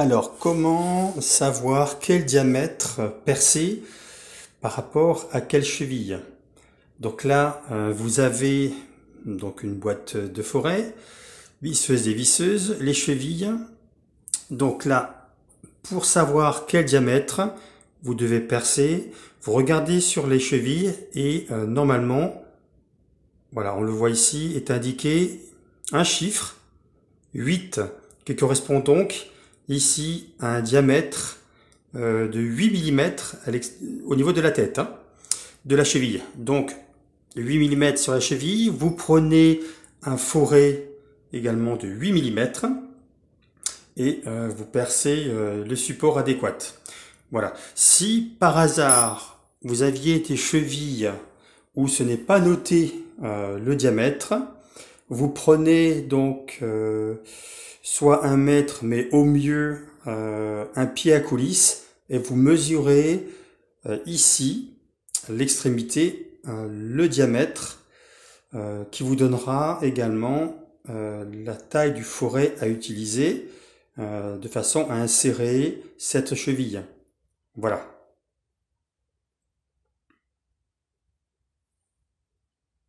Alors, comment savoir quel diamètre percer par rapport à quelle cheville Donc là, euh, vous avez donc une boîte de forêt, visseuse et visseuse, les chevilles. Donc là, pour savoir quel diamètre vous devez percer, vous regardez sur les chevilles et euh, normalement, voilà, on le voit ici, est indiqué un chiffre, 8, qui correspond donc ici un diamètre euh, de 8 mm au niveau de la tête, hein, de la cheville. Donc 8 mm sur la cheville, vous prenez un forêt également de 8 mm et euh, vous percez euh, le support adéquat. Voilà. Si par hasard vous aviez des chevilles où ce n'est pas noté le diamètre, vous prenez donc soit un mètre, mais au mieux euh, un pied à coulisse, et vous mesurez euh, ici l'extrémité, euh, le diamètre, qui vous donnera également la taille du forêt à utiliser de façon à insérer cette cheville. Voilà.